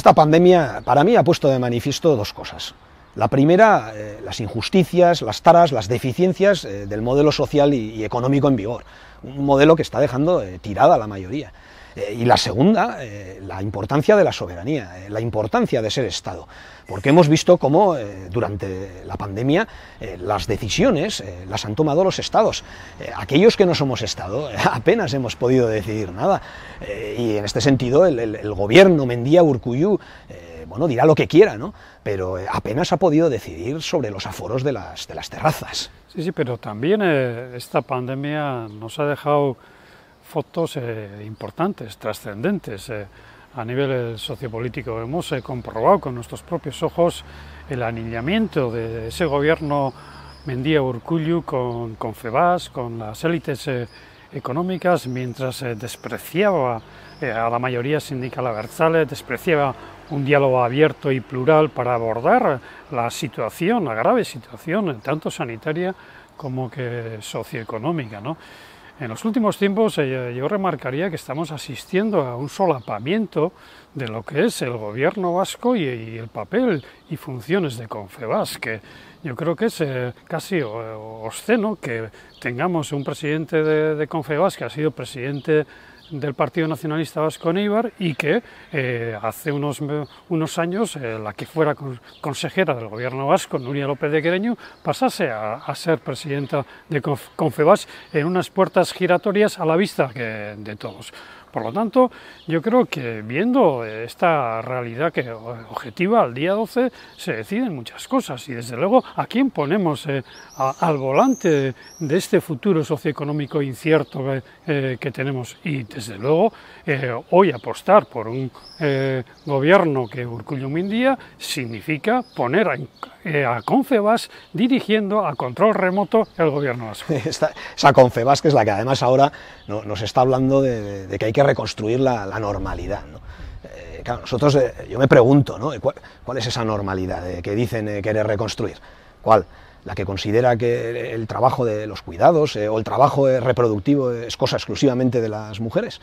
Esta pandemia para mí ha puesto de manifiesto dos cosas. La primera, eh, las injusticias, las taras, las deficiencias eh, del modelo social y, económico en vigor. Un modelo que está dejando eh, tirada a la mayoría. Eh, y la segunda, eh, la importancia de la soberanía, eh, la importancia de ser Estado, porque hemos visto cómo durante la pandemia las decisiones las han tomado los Estados. aquellos que no somos Estado apenas hemos podido decidir nada. y en este sentido, el, gobierno Mendía Urcuyú bueno, dirá lo que quiera, ¿no? Pero apenas ha podido decidir sobre los aforos de las, de las terrazas. Sí, sí, pero también esta pandemia nos ha dejado fotos eh, importantes, trascendentes. Eh, a nivel eh, sociopolítico hemos comprobado con nuestros propios ojos el anillamiento de ese gobierno Mendía Urcullu con, con Febas, con las élites económicas, mientras despreciaba a la mayoría sindical abertzale, despreciaba un diálogo abierto y plural para abordar la situación, la grave situación, tanto sanitaria como que socioeconómica. ¿no? En los últimos tiempos eh, yo remarcaría que estamos asistiendo a un solapamiento de lo que es el gobierno vasco y, el papel y funciones de Confebas, que yo creo que es eh, casi eh, obsceno que tengamos un presidente de, de que ha sido presidente del Partido Nacionalista Vasco Neibar y que eh, hace unos, años eh, la que fuera consejera del gobierno vasco, Nuria López de Quereño, pasase a, ser presidenta de Confebas en unas puertas giratorias a la vista eh, de todos. Por lo tanto, yo creo que viendo esta realidad que objetiva al día 12 se deciden muchas cosas y desde luego a quién ponemos eh, al volante de este futuro socioeconómico incierto que, eh, tenemos y desde luego eh, hoy apostar por un gobierno que buen día significa poner a, a, Confebas dirigiendo a control remoto el gobierno vasco. Esta, esa que es la que además ahora no, nos está hablando de que hay que reconstruir la, normalidad. Eh, nosotros, eh, yo me pregunto, ¿Cuál, es esa normalidad eh, que dicen querer reconstruir? ¿Cuál? La que considera que el trabajo de los cuidados o el trabajo reproductivo es cosa exclusivamente de las mujeres.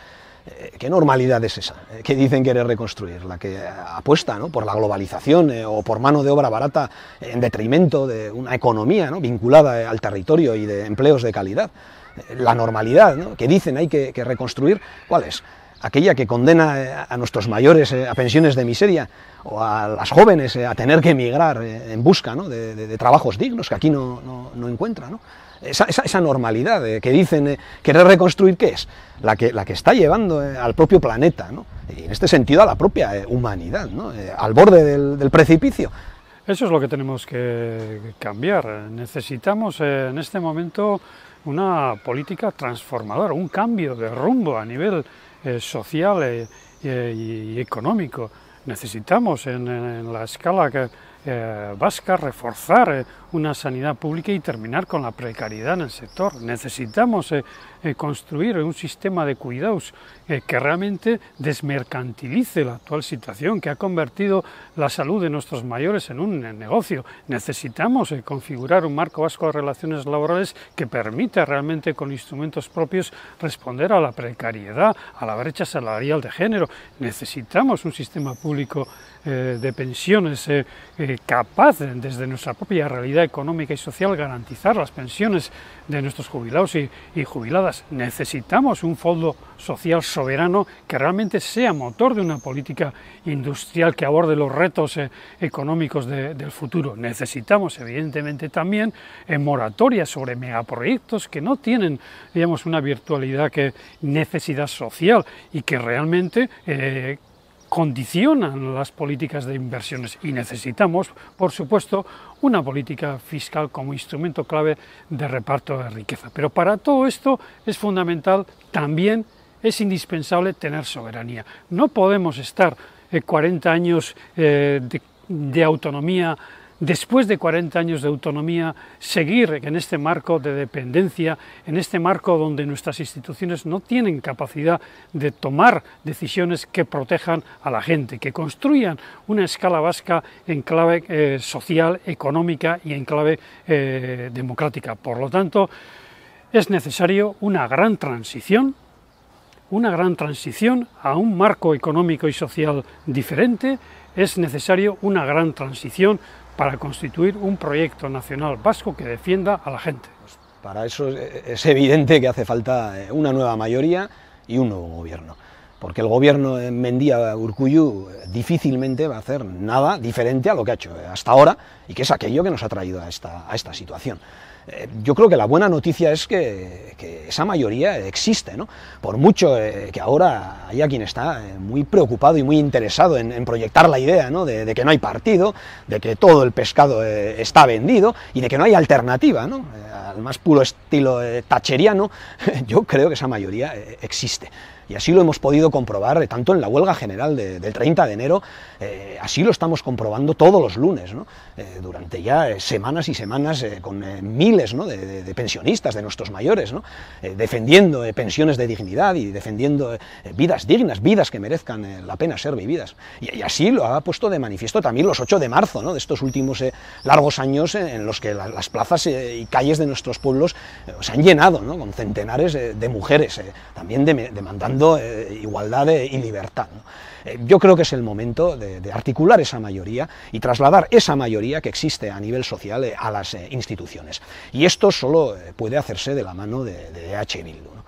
¿Qué normalidad es esa? que dicen querer reconstruir? La que apuesta por la globalización o por mano de obra barata en detrimento de una economía vinculada al territorio y de empleos de calidad la normalidad que dicen hay que, reconstruir, ¿cuál es? Aquella que condena eh, a nuestros mayores eh, a pensiones de miseria o a las jóvenes eh, a tener que emigrar en busca de, trabajos dignos que aquí no, encuentran. Esa, normalidad que dicen querer reconstruir, ¿qué es? La que, la que está llevando al propio planeta, y en este sentido a la propia humanidad, al borde del precipicio. Eso es lo que tenemos que cambiar. Necesitamos en este momento una política transformadora, un cambio de rumbo a nivel eh, social eh, eh, y económico. Necesitamos en, la escala vasca reforzar una sanidad pública y terminar con la precariedad en el sector. Necesitamos eh, eh, construir un sistema de cuidados eh, que realmente desmercantilice la actual situación que ha convertido la salud de nuestros mayores en un negocio. Necesitamos configurar un marco vasco de relaciones laborales que permita realmente con instrumentos propios responder a la precariedad, a la brecha salarial de género. Necesitamos un sistema público de pensiones capaz desde nuestra propia realidad económica y social, garantizar las pensiones de nuestros jubilados y, jubiladas. Necesitamos un fondo social soberano que realmente sea motor de una política industrial que aborde los retos eh, económicos del futuro. Necesitamos, evidentemente, también eh, moratorias sobre megaproyectos que no tienen, digamos, una virtualidad que necesidad social y que realmente eh, condicionan las políticas de inversiones y necesitamos, por supuesto, una política fiscal como instrumento clave de reparto de riqueza. Pero para todo esto es fundamental también, es indispensable tener soberanía. No podemos estar 40 eh, años eh, de autonomía después de 40 años de autonomía, seguir en este marco de dependencia, en este marco donde nuestras instituciones no tienen capacidad de tomar decisiones que protejan a la gente, que construyan una escala vasca en clave eh, social, económica y en clave eh, democrática. Por lo tanto, es necesario una gran transición una gran transición a un marco económico y social diferente, es necesario una gran transición para constituir un proyecto nacional vasco que defienda a la gente. Pues para eso es evidente que hace falta eh, una nueva mayoría y un nuevo gobierno porque el gobierno de Mendía Urcuyu difícilmente va a hacer nada diferente a lo que ha hecho hasta ahora y que es aquello que nos ha traído a esta, situación. Eh, yo creo que la buena noticia es que, esa mayoría existe, ¿no? Por mucho eh, que ahora haya quien está eh, muy preocupado y muy interesado en, proyectar la idea, ¿no? de, que no hay partido, de que todo el pescado está vendido y de que no hay alternativa, ¿no? Al más puro estilo tacheriano, yo creo que esa mayoría existe. Y así lo hemos podido comprobar, eh, tanto en la huelga general del 30 de enero, eh, así lo estamos comprobando todos los lunes, eh, durante ya semanas y semanas con miles de, pensionistas, de nuestros mayores, defendiendo pensiones de dignidad y defendiendo vidas dignas, vidas que merezcan la pena ser vividas. Y, así lo ha puesto de manifiesto también los 8 de marzo, de estos últimos largos años en los que las plazas y calles de nuestros pueblos se han llenado con centenares de mujeres, también demandando buscando eh, igualdad eh, y libertad. ¿no? Eh, yo creo que es el momento de, de articular esa mayoría y trasladar esa mayoría que existe a nivel social eh, a las eh, instituciones. Y esto solo puede hacerse de la mano de, de e H. Bildu. ¿no?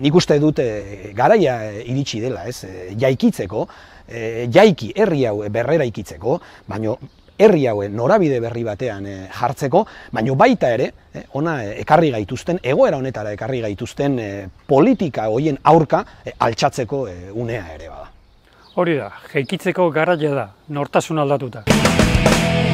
Nik uste dute garaia iritsi dela, ez, jaikitzeko, jaiki herri hau berrera ikitzeko, baino herri haue eh, norabide berri batean e, jartzeko, baino baita ere, eh, ona ekarri gaituzten, egoera honetara ekarri gaituzten politika hoien aurka e, altxatzeko unea ere bada. Hori da, jeikitzeko garaia da, nortasun aldatuta.